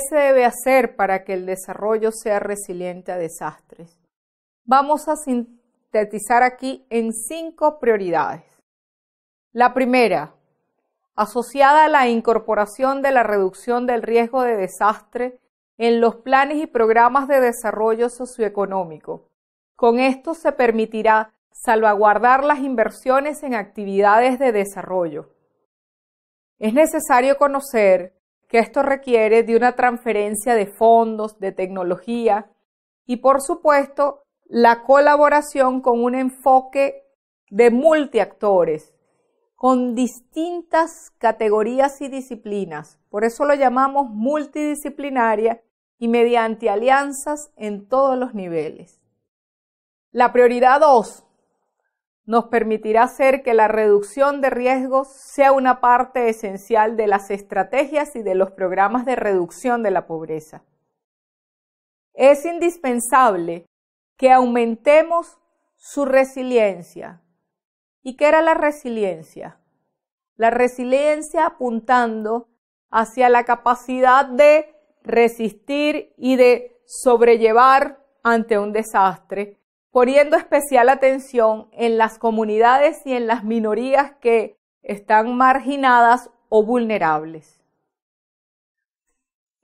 se debe hacer para que el desarrollo sea resiliente a desastres? Vamos a sintetizar aquí en cinco prioridades. La primera, asociada a la incorporación de la reducción del riesgo de desastre en los planes y programas de desarrollo socioeconómico. Con esto se permitirá salvaguardar las inversiones en actividades de desarrollo. Es necesario conocer que esto requiere de una transferencia de fondos, de tecnología y por supuesto la colaboración con un enfoque de multiactores, con distintas categorías y disciplinas. Por eso lo llamamos multidisciplinaria y mediante alianzas en todos los niveles. La prioridad 2, nos permitirá hacer que la reducción de riesgos sea una parte esencial de las estrategias y de los programas de reducción de la pobreza. Es indispensable que aumentemos su resiliencia. ¿Y qué era la resiliencia? La resiliencia apuntando hacia la capacidad de resistir y de sobrellevar ante un desastre poniendo especial atención en las comunidades y en las minorías que están marginadas o vulnerables.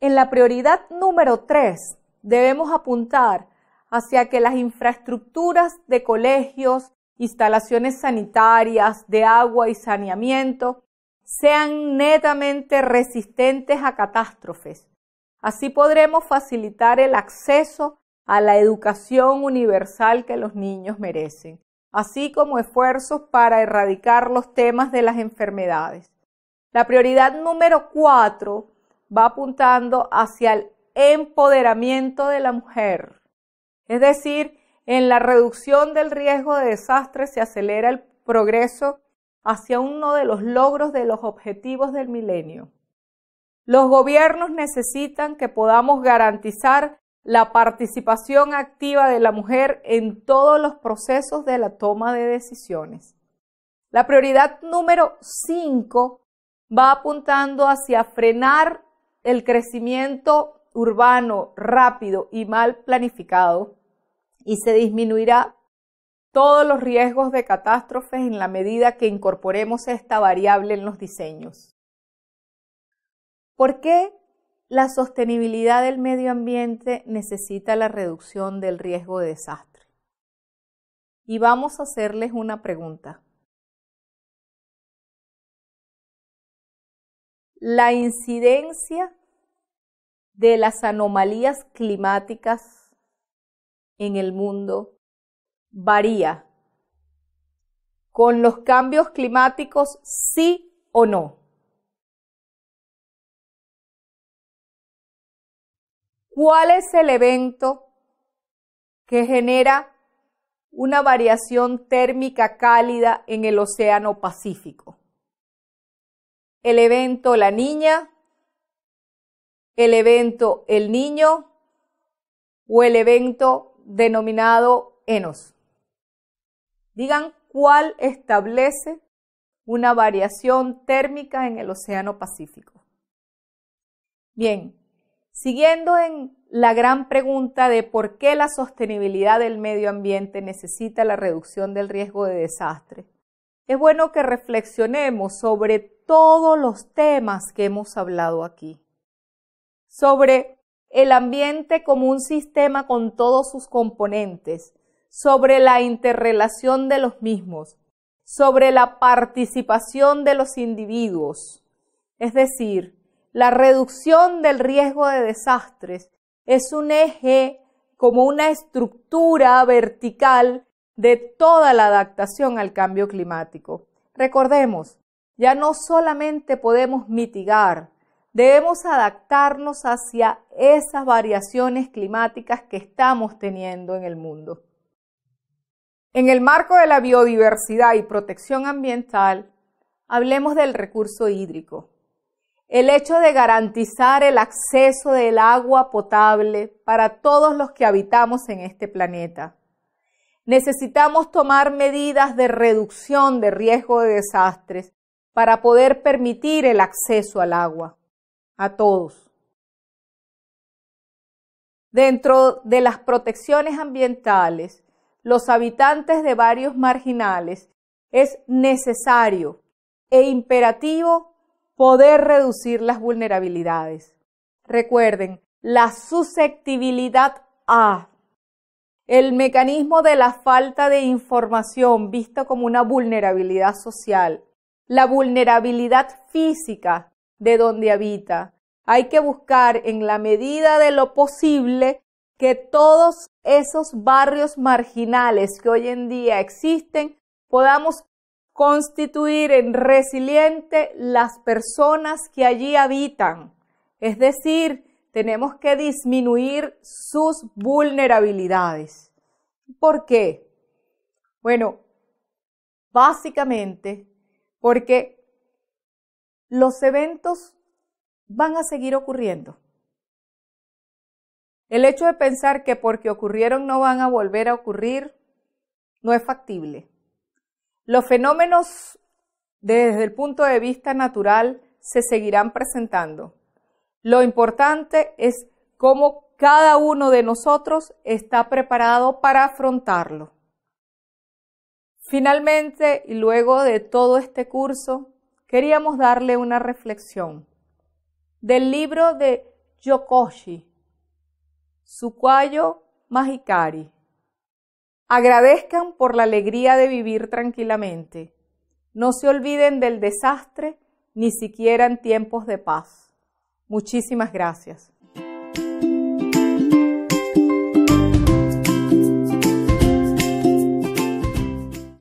En la prioridad número 3 debemos apuntar hacia que las infraestructuras de colegios, instalaciones sanitarias, de agua y saneamiento sean netamente resistentes a catástrofes. Así podremos facilitar el acceso a la educación universal que los niños merecen, así como esfuerzos para erradicar los temas de las enfermedades. La prioridad número cuatro va apuntando hacia el empoderamiento de la mujer, es decir, en la reducción del riesgo de desastres se acelera el progreso hacia uno de los logros de los objetivos del milenio. Los gobiernos necesitan que podamos garantizar la participación activa de la mujer en todos los procesos de la toma de decisiones. La prioridad número 5 va apuntando hacia frenar el crecimiento urbano rápido y mal planificado y se disminuirá todos los riesgos de catástrofes en la medida que incorporemos esta variable en los diseños. ¿Por qué la sostenibilidad del medio ambiente necesita la reducción del riesgo de desastre. Y vamos a hacerles una pregunta. La incidencia de las anomalías climáticas en el mundo varía con los cambios climáticos, sí o no. cuál es el evento que genera una variación térmica cálida en el Océano Pacífico. El evento la niña, el evento el niño o el evento denominado enos. Digan cuál establece una variación térmica en el Océano Pacífico. Bien, Siguiendo en la gran pregunta de por qué la sostenibilidad del medio ambiente necesita la reducción del riesgo de desastre, es bueno que reflexionemos sobre todos los temas que hemos hablado aquí, sobre el ambiente como un sistema con todos sus componentes, sobre la interrelación de los mismos, sobre la participación de los individuos, es decir, la reducción del riesgo de desastres es un eje como una estructura vertical de toda la adaptación al cambio climático. Recordemos, ya no solamente podemos mitigar, debemos adaptarnos hacia esas variaciones climáticas que estamos teniendo en el mundo. En el marco de la biodiversidad y protección ambiental, hablemos del recurso hídrico el hecho de garantizar el acceso del agua potable para todos los que habitamos en este planeta. Necesitamos tomar medidas de reducción de riesgo de desastres para poder permitir el acceso al agua a todos. Dentro de las protecciones ambientales, los habitantes de varios marginales es necesario e imperativo poder reducir las vulnerabilidades. Recuerden, la susceptibilidad A, el mecanismo de la falta de información vista como una vulnerabilidad social, la vulnerabilidad física de donde habita. Hay que buscar en la medida de lo posible que todos esos barrios marginales que hoy en día existen podamos constituir en resiliente las personas que allí habitan. Es decir, tenemos que disminuir sus vulnerabilidades. ¿Por qué? Bueno, básicamente porque los eventos van a seguir ocurriendo. El hecho de pensar que porque ocurrieron no van a volver a ocurrir no es factible. Los fenómenos desde el punto de vista natural se seguirán presentando. Lo importante es cómo cada uno de nosotros está preparado para afrontarlo. Finalmente, y luego de todo este curso, queríamos darle una reflexión del libro de Yokoshi, Sukwayo Magikari. Agradezcan por la alegría de vivir tranquilamente. No se olviden del desastre, ni siquiera en tiempos de paz. Muchísimas gracias.